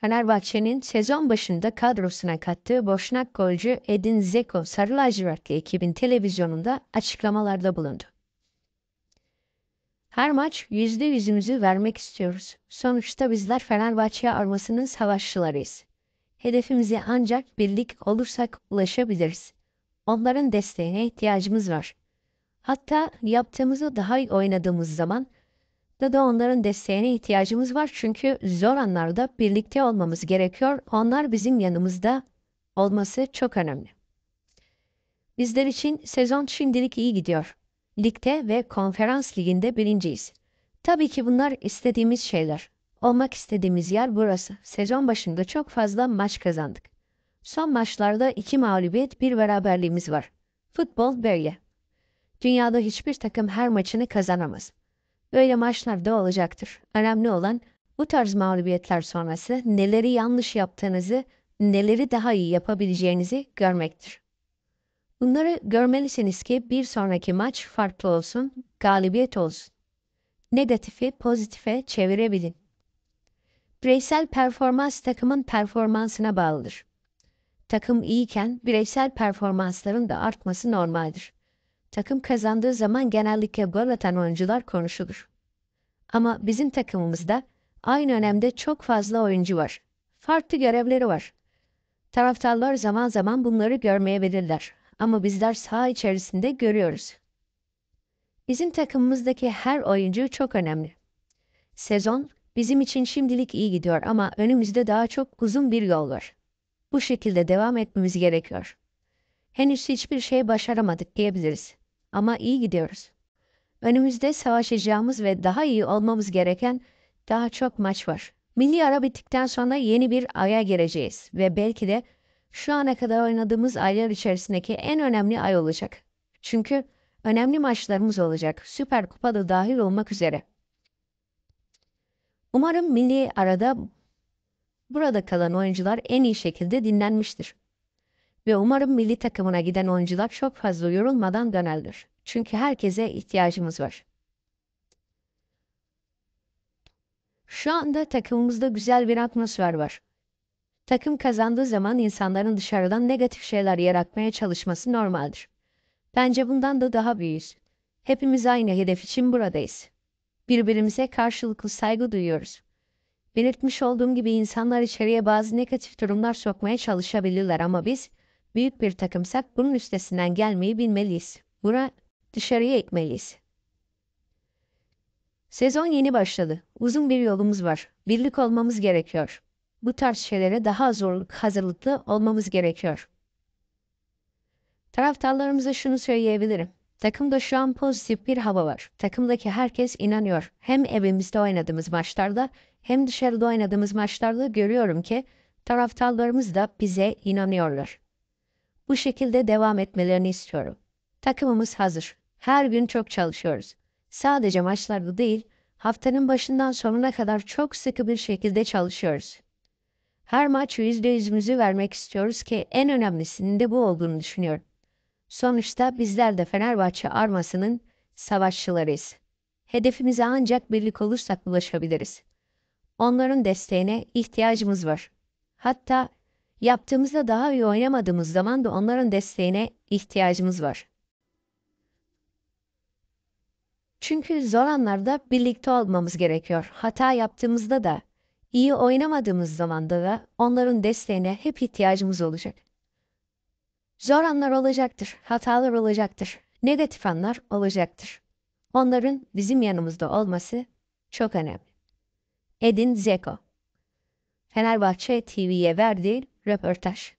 Fenerbahçe'nin sezon başında kadrosuna kattığı boşnak golcü Edin Zeko Sarı Lacivertli ekibin televizyonunda açıklamalarda bulundu. Her maç yüzde yüzümüzü vermek istiyoruz. Sonuçta bizler Fenerbahçe armasının savaşçılarıyız. Hedefimize ancak birlik olursak ulaşabiliriz. Onların desteğine ihtiyacımız var. Hatta yaptığımızı daha iyi oynadığımız zaman da da onların desteğine ihtiyacımız var çünkü zor anlarda birlikte olmamız gerekiyor. Onlar bizim yanımızda olması çok önemli. Bizler için sezon şimdilik iyi gidiyor. Ligde ve konferans liginde birinciyiz. Tabii ki bunlar istediğimiz şeyler. Olmak istediğimiz yer burası. Sezon başında çok fazla maç kazandık. Son maçlarda iki mağlubiyet bir beraberliğimiz var. Futbol böyle. Dünyada hiçbir takım her maçını kazanamaz. Böyle maçlar da olacaktır. Önemli olan bu tarz mağlubiyetler sonrası neleri yanlış yaptığınızı, neleri daha iyi yapabileceğinizi görmektir. Bunları görmelisiniz ki bir sonraki maç farklı olsun, galibiyet olsun. Negatifi pozitife çevirebilin. Bireysel performans takımın performansına bağlıdır. Takım iyiyken bireysel performansların da artması normaldir. Takım kazandığı zaman genellikle gol atan oyuncular konuşulur. Ama bizim takımımızda aynı önemde çok fazla oyuncu var. Farklı görevleri var. Taraftarlar zaman zaman bunları görmeyebilirler ama bizler saha içerisinde görüyoruz. Bizim takımımızdaki her oyuncu çok önemli. Sezon bizim için şimdilik iyi gidiyor ama önümüzde daha çok uzun bir yol var. Bu şekilde devam etmemiz gerekiyor. Henüz hiçbir şey başaramadık diyebiliriz. Ama iyi gidiyoruz. Önümüzde savaşacağımız ve daha iyi olmamız gereken daha çok maç var. Milli ara bittikten sonra yeni bir aya gireceğiz ve belki de şu ana kadar oynadığımız aylar içerisindeki en önemli ay olacak. Çünkü önemli maçlarımız olacak. Süper Kupada dahil olmak üzere. Umarım milli arada burada kalan oyuncular en iyi şekilde dinlenmiştir ve umarım milli takımına giden oyuncular çok fazla yorulmadan dönerler. Çünkü herkese ihtiyacımız var. Şu anda takımımızda güzel bir atmosfer var. Takım kazandığı zaman insanların dışarıdan negatif şeyler yaratmaya çalışması normaldir. Bence bundan da daha büyüğüz. Hepimiz aynı hedef için buradayız. Birbirimize karşılıklı saygı duyuyoruz. Belirtmiş olduğum gibi insanlar içeriye bazı negatif durumlar sokmaya çalışabilirler ama biz büyük bir takımsak bunun üstesinden gelmeyi bilmeliyiz. Buna dışarıya ekmeliyiz. Sezon yeni başladı. Uzun bir yolumuz var. Birlik olmamız gerekiyor. Bu tarz şeylere daha zorluk hazırlıklı olmamız gerekiyor. Taraftarlarımıza şunu söyleyebilirim. Takımda şu an pozitif bir hava var. Takımdaki herkes inanıyor. Hem evimizde oynadığımız maçlarda hem dışarıda oynadığımız maçlarda görüyorum ki taraftarlarımız da bize inanıyorlar. Bu şekilde devam etmelerini istiyorum. Takımımız hazır. Her gün çok çalışıyoruz. Sadece maçlarda değil, haftanın başından sonuna kadar çok sıkı bir şekilde çalışıyoruz. Her maç %100'ümüzü vermek istiyoruz ki en önemlisinin de bu olduğunu düşünüyorum. Sonuçta bizler de Fenerbahçe armasının savaşçılarıyız. Hedefimize ancak birlik olursak ulaşabiliriz. Onların desteğine ihtiyacımız var. Hatta Yaptığımızda daha iyi oynamadığımız zaman da onların desteğine ihtiyacımız var. Çünkü zor anlarda birlikte olmamız gerekiyor. Hata yaptığımızda da, iyi oynamadığımız zamanda da onların desteğine hep ihtiyacımız olacak. Zor anlar olacaktır, hatalar olacaktır, negatif anlar olacaktır. Onların bizim yanımızda olması çok önemli. Edin Zeko Fenerbahçe TV'ye verdiği reportage